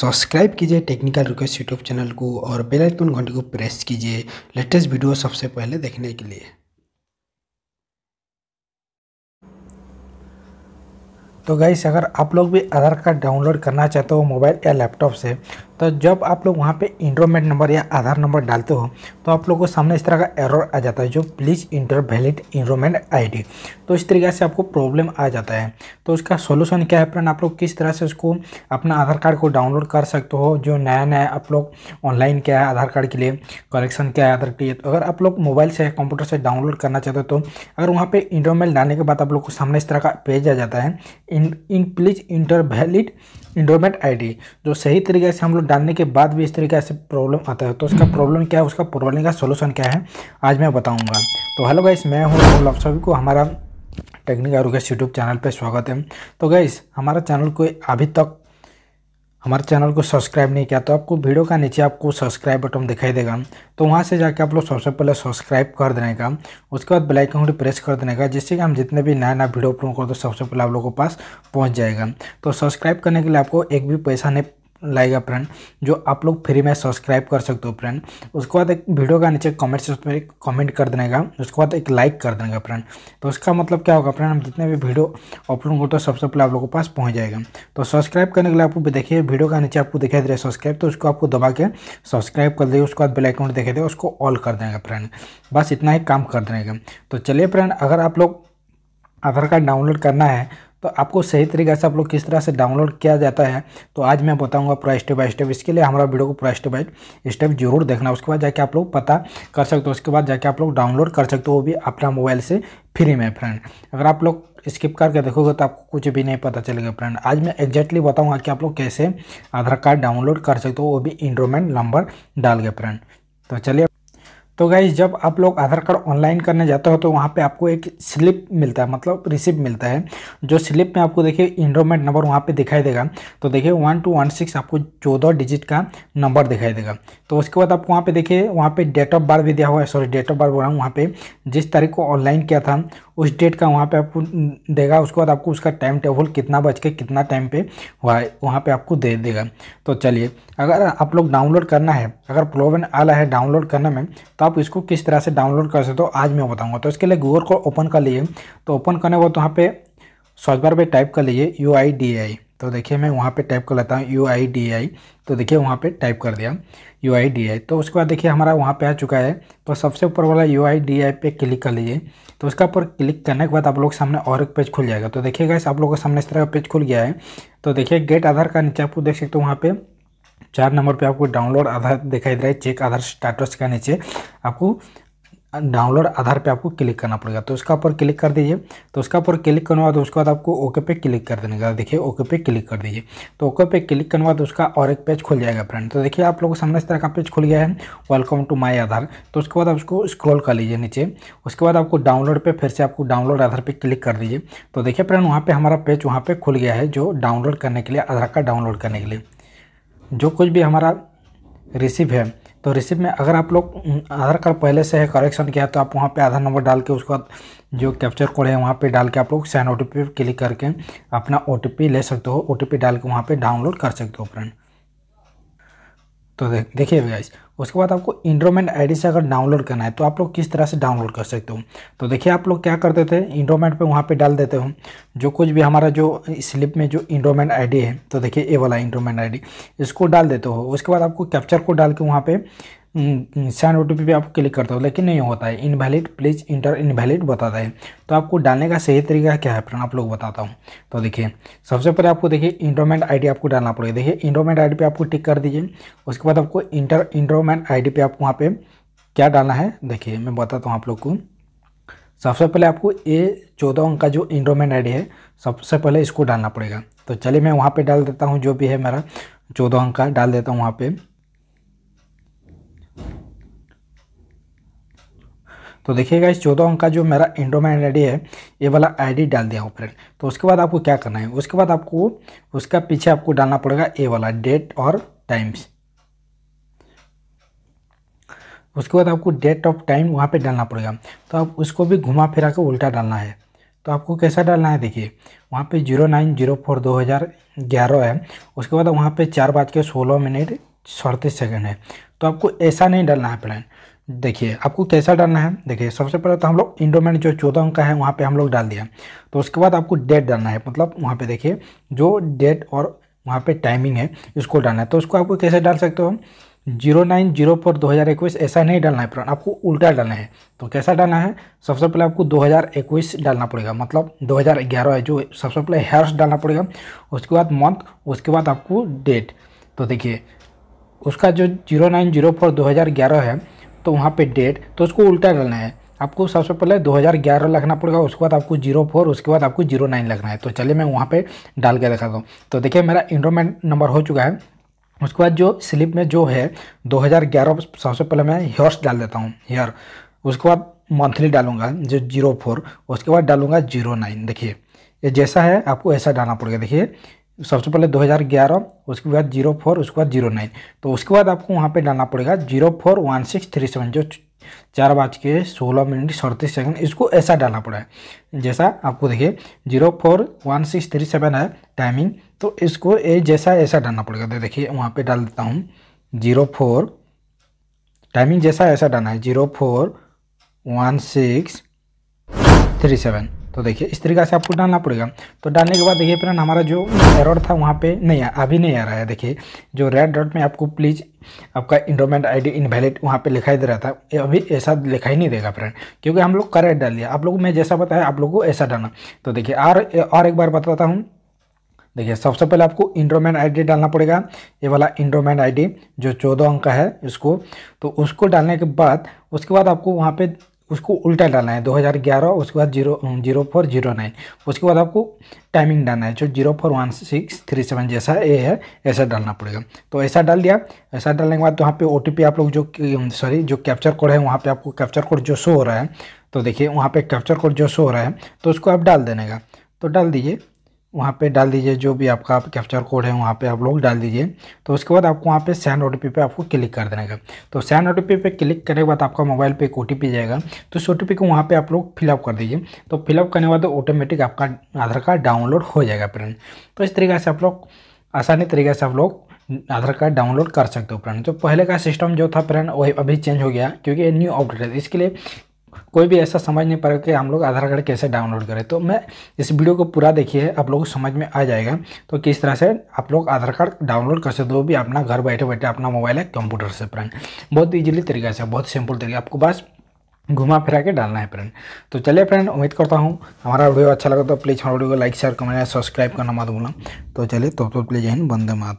subscribe कीजिए technical request YouTube channel को और बेल आइकन घंटे को प्रेस कीजिए लेटेस्ट वीडियो सबसे पहले देखने के लिए तो गाइस अगर आप लोग भी आधार कार्ड डाउनलोड करना चाहते हो मोबाइल या लैपटॉप से तो जब आप लोग वहाँ पे इंटरमेट नंबर या आधार नंबर डालते हो तो आप लोग को सामने इस तरह का एरर आ जाता है जो please enter valid intermediate ID तो इस तरीके से आपको प्रॉब्लम आ जाता है तो उसका सोल्यूशन क्या है फ्रेंड आप लोग किस तरह से उसको अपना आधार कार्ड को डाउनलोड कर सकते हो जो नया नया आप लोग ऑनलाइन क्या है आधार कार्ड के लिए कलेक्शन क्या है आधार के लिए तो अगर आप लोग मोबाइल से कंप्यूटर से डाउनलोड करना चाहते हो तो अगर वहाँ पर इंटरमेट डालने के बाद आप लोग को सामने इस तरह का पेज आ जाता है इन इन please enter valid endowment ID जो सही तरीके से हम लोग डालने के बाद भी इस तरीके से प्रॉब्लम आता है तो उसका प्रॉब्लम क्या है उसका प्रॉब्लम का सोल्यूशन क्या है आज मैं बताऊँगा तो हेलो गाइस मैं हूँ राहुल आप सभी को हमारा आरोग्य यूट्यूब चैनल पर स्वागत है तो गाइस हमारा चैनल को अभी तक हमारे चैनल को सब्सक्राइब नहीं किया तो आपको वीडियो का नीचे आपको सब्सक्राइब बटन दिखाई देगा तो वहाँ से जाके आप लोग सबसे पहले सब्सक्राइब कर देने का उसके बाद बेलाइकन को प्रेस कर देने का जिससे कि हम जितने भी नया नया वीडियो अपलोड करते हैं सबसे पहले आप लोगों के पास पहुँच जाएगा तो सब्सक्राइब करने के लिए आपको एक भी पैसा नहीं लाएगा फ्रेंड जो आप लोग फ्री में सब्सक्राइब कर सकते हो फ्रेंड उसके बाद एक वीडियो का नीचे कमेंट सेक्शन में कमेंट कर देने का उसके बाद एक लाइक कर देने का फ्रेंड तो उसका मतलब क्या होगा फ्रेंड हम जितने भी वीडियो अपलोड करते हैं सबसे पहले आप लोगों के पास पहुँच जाएगा तो सब्सक्राइब करने के लिए आपको देखिए वीडियो का नीचे आपको दिखाई दे रहा है सब्सक्राइब तो उसको आपको दबा के सब्सक्राइब कर दिए उसके बाद बेलाइकॉन दिखाई दे उसको ऑल कर देने का फ्रेंड बस इतना ही काम कर देने का तो चलिए फ्रेंड अगर आप लोग आधार कार्ड डाउनलोड करना है तो आपको सही तरीके से आप लोग किस तरह से डाउनलोड किया जाता है तो आज मैं बताऊंगा पूरा स्टेप बाय स्टेप इसके लिए हमारा वीडियो को पूरा स्टेप बाय स्टेप जरूर देखना उसके बाद जाके आप लोग पता कर सकते हो उसके बाद जाके आप लोग डाउनलोड कर सकते हो वो भी अपना मोबाइल से फ्री में फ्रेंड अगर आप लोग स्किप करके देखोगे तो आपको कुछ भी नहीं पता चलेगा फ्रेंड आज मैं एग्जैक्टली बताऊँगा कि आप लोग कैसे आधार कार्ड डाउनलोड कर सकते हो वो भी इंड्रोमेंट नंबर डाल के फ्रेंड तो चलिए तो गाइज जब आप लोग आधार कार्ड ऑनलाइन करने जाते हो तो वहाँ पे आपको एक स्लिप मिलता है मतलब रिसिप्ट मिलता है जो स्लिप में आपको देखिए इनरोमेंट नंबर वहाँ पे दिखाई देगा तो देखिए वन टू वन सिक्स आपको चौदह डिजिट का नंबर दिखाई देगा तो उसके बाद आपको वहाँ पे देखिए वहाँ पे डेट ऑफ बर्थ भी दिया हुआ है सॉरी डेट ऑफ बर्थ बोल रहा हूँ वहाँ पर जिस तारीख को ऑनलाइन किया था उस डेट का वहाँ पर आपको देगा उसके बाद आपको उसका टाइम टेबल कितना बज के कितना टाइम पर हुआ है वहाँ पर आपको दे देगा तो चलिए अगर आप लोग डाउनलोड करना है अगर प्रॉब्लम आला है डाउनलोड करने में तो आप इसको किस तरह से डाउनलोड कर सकते हो आज मैं बताऊँगा तो इसके लिए गूगल को ओपन कर लिए तो ओपन करने के बाद वहाँ पे सर्च बार पे टाइप कर लीजिए यू आई डी आई तो देखिए मैं वहाँ पे टाइप कर लेता हूँ यू आई डी आई तो देखिए वहाँ पे टाइप कर दिया यू आई डी आई तो उसके बाद देखिए हमारा वहाँ पे आ चुका है तो सबसे ऊपर वाला यू आई डी आई पे क्लिक कर लीजिए तो उसका ऊपर क्लिक करने के बाद आप लोग सामने और एक पेज खुल जाएगा तो देखिएगा इस आप लोगों के सामने इस तरह का पेज खुल गया है तो देखिए गेट आधार का नीचे आपको देख सकते हो वहाँ पर चार नंबर पे आपको डाउनलोड आधार दिखाई दे रहा है चेक आधार स्टेटस के नीचे आपको डाउनलोड आधार पे आपको क्लिक करना पड़ेगा तो उसका ऊपर क्लिक कर दीजिए तो उसका ऊपर क्लिक करने के बाद उसके बाद आपको ओके पे क्लिक कर देने का देखिए ओके पे क्लिक कर दीजिए तो ओके पे क्लिक करने के बाद उसका और एक पेज खुल जाएगा फ्रेंड तो देखिए आप लोगों के सामने इस तरह का पेज खुल गया है वेलकम टू माई आधार तो उसके बाद आप उसको स्क्रॉल कर लीजिए नीचे उसके बाद आपको डाउनलोड पर फिर से आपको डाउनलोड आधार पर क्लिक कर दीजिए तो देखिए फ्रेंड वहाँ पर हमारा पेज वहाँ पर खुल गया है जो डाउनलोड करने के लिए आधार कार्ड डाउनलोड करने के लिए जो कुछ भी हमारा रिसिप है तो रिसिप में अगर आप लोग आधार कार्ड पहले से है करेक्शन किया तो आप वहाँ पे आधार नंबर डाल के उसका जो कैप्चर कोड है वहाँ पे डाल के आप लोग सैन ओ क्लिक करके अपना ओ ले सकते हो ओ टी डाल के वहाँ पर डाउनलोड कर सकते हो फ्रेंड तो देखिए गाइस उसके बाद आपको इंड्रोमेंट आईडी से अगर डाउनलोड करना है तो आप लोग किस तरह से डाउनलोड कर सकते हो तो देखिए आप लोग क्या करते थे इंड्रोमेंट पे वहाँ पे डाल देते हो जो कुछ भी हमारा जो स्लिप में जो इंड्रोमेंट आईडी है तो देखिए ए वाला इंड्रोमेंट आईडी इसको डाल देते हो उसके बाद आपको कैप्चर को डाल के वहाँ पर हम्म, साइन ओ पे आप क्लिक करते हो लेकिन नहीं होता है इनवैलिड प्लीज इंटर इनवैलिड बताता है तो आपको डालने का सही तरीका क्या है फ्रेंड आप लोग बताता हूँ तो देखिए सबसे पहले आपको देखिए इंडोमेंट आईडी आपको डालना पड़ेगा देखिए इंडोमेंट आईडी पे आपको टिक कर दीजिए उसके बाद आपको इंटर इंडोमेंट आई डी आपको वहाँ पर क्या डालना है देखिए मैं बताता हूँ आप लोग को सबसे पहले आपको ए चौदह अंक का जो इंडोमेंट आई है सबसे पहले इसको डालना पड़ेगा तो चलिए मैं वहाँ पर डाल देता हूँ जो भी है मेरा चौदह अंक का डाल देता हूँ वहाँ पर तो देखिएगा इस चौदह अंक का जो मेरा इंडोमैन आई है ये वाला आईडी डाल दिया हूँ फ्रेंड तो उसके बाद आपको क्या करना है उसके बाद आपको उसका पीछे आपको डालना पड़ेगा ए वाला डेट और टाइम्स उसके बाद आपको डेट ऑफ टाइम वहाँ पे डालना पड़ेगा तो आप उसको भी घुमा फिरा के उल्टा डालना है तो आपको कैसा डालना है देखिए वहाँ पे जीरो नाइन जीरो फोर दो हज़ार ग्यारह है उसके बाद वहाँ पे चार बज के सोलह मिनट सड़तीस सेकेंड है तो आपको ऐसा नहीं डालना है प्लान देखिए आपको कैसा डालना है देखिए सबसे पहले तो हम लोग इंडोमेंट जो चौदह अंक का है वहाँ पे हम लोग डाल दिया तो उसके बाद आपको डेट डालना है मतलब वहाँ पे देखिए जो डेट और वहाँ पे टाइमिंग है इसको डालना है तो उसको आपको कैसे डाल सकते हो जीरो नाइन जीरो फोर दो हज़ार इक्कीस ऐसा नहीं डालना है आपको उल्टा डालना है तो कैसा डालना है सबसे पहले आपको दो हज़ार इक्कीस डालना पड़ेगा मतलब दो हज़ार ग्यारह है जो सबसे पहले हेयर्स डालना पड़ेगा उसके बाद मंथ उसके बाद आपको डेट तो देखिए उसका जो जीरो नाइन जीरो फोर दो हज़ार ग्यारह है तो वहाँ पे डेट तो उसको उल्टा डालना है आपको सबसे पहले 2011 लगना पड़ेगा उसके बाद आपको जीरो फोर उसके बाद आपको जीरो नाइन लगना है तो चलिए मैं वहाँ पे डाल के दिखाता हूँ तो देखिए मेरा इनरोमेंट नंबर हो चुका है उसके बाद जो स्लिप में जो है 2011 सबसे पहले मैं हेयर्स डाल देता हूँ हेयर उसके बाद मंथली डालूंगा जो जीरो फोर उसके बाद डालूंगा जीरो नाइन देखिए ये जैसा है आपको ऐसा डालना पड़ेगा देखिए सबसे पहले 2011 उसके बाद जीरो फोर उसके बाद जीरो नाइन तो उसके बाद आपको वहाँ पे डालना पड़ेगा zero four one six three seven जो चार बाज के सोलह मिनट सड़तीस सेकंड इसको ऐसा डालना पड़ेगा जैसा आपको देखिए zero four one six three seven है टाइमिंग तो इसको ए जैसा ऐसा डालना पड़ेगा तो देखिए वहाँ पे डाल देता हूँ जीरो फोर टाइमिंग जैसा ऐसा डालना है zero four one six three seven तो देखिए इस तरीके से आपको डालना पड़ेगा तो डालने के बाद देखिए फ्रेंड हमारा जो एरर था वहाँ पे नहीं अभी नहीं आ रहा है देखिए जो रेड डॉट में आपको प्लीज़ आपका इंडोमेंट आईडी इनवैलिड वहाँ पे लिखाई दे रहा था अभी ऐसा लिखाई नहीं देगा फ्रेंड क्योंकि हम लोग करेक्ट डाल दिया आप लोग मैं जैसा बताया आप लोग को ऐसा डालना तो देखिए और और एक बार बताता हूँ देखिए सबसे पहले आपको आई आईडी डालना पड़ेगा ये वाला आई आईडी जो चौदह अंक है इसको तो उसको डालने के बाद उसके बाद आपको वहाँ पे उसको उल्टा डालना है 2011 उसके बाद zero zero four zero nine उसके बाद आपको टाइमिंग डालना है जो zero four one six three seven जैसा ए है ऐसा डालना पड़ेगा तो ऐसा डाल दिया ऐसा डालने के बाद तो वहाँ पे ओ आप लोग जो सॉरी जो कैप्चर कोड है वहाँ पे आपको कैप्चर कोड जो शो हो रहा है तो देखिए वहाँ पे कैप्चर कोड जो शो हो रहा है तो उसको आप डाल देने का तो डाल दीजिए वहाँ पे डाल दीजिए जो भी आपका आप कैप्चर कोड है वहाँ पे आप लोग डाल दीजिए तो उसके बाद आपको वहाँ पे सैन ओ पे आपको क्लिक कर देना है तो सैन ओ पे क्लिक करने के बाद आपका मोबाइल पे एक ओ जाएगा तो उस ओ को वहाँ पे आप लोग फिलअप कर दीजिए तो फिलअप करने के बाद ऑटोमेटिक आपका आधार कार्ड डाउनलोड हो जाएगा फ्रेंड तो इस तरीके से आप लोग आसानी तरीके से आप लोग आधार कार्ड डाउनलोड कर सकते हो फ्रेंड तो पहले का सिस्टम जो था फ्रेंड वही अभी चेंज हो गया क्योंकि न्यू अपडेट है इसके लिए कोई भी ऐसा समझ नहीं पाएगा कि हम लोग आधार कार्ड कैसे डाउनलोड करें तो मैं इस वीडियो को पूरा देखिए आप लोगों को समझ में आ जाएगा तो किस तरह से आप लोग आधार कार्ड डाउनलोड कर सकते हो भी अपना घर बैठे बैठे अपना मोबाइल है कंप्यूटर से प्रण बहुत ईजिली तरीका से बहुत सिंपल तरीका आपको बस घुमा फिरा के डालना है फ्रेंड तो चलिए फ्रेंड उम्मीद करता हूँ हमारा वीडियो अच्छा लगा तो प्लीज़ हमारे वीडियो को लाइक शेयर कमेंट सब्सक्राइब करना मत भूलना तो चलिए तो, तो प्लीज़ यही बंदे माता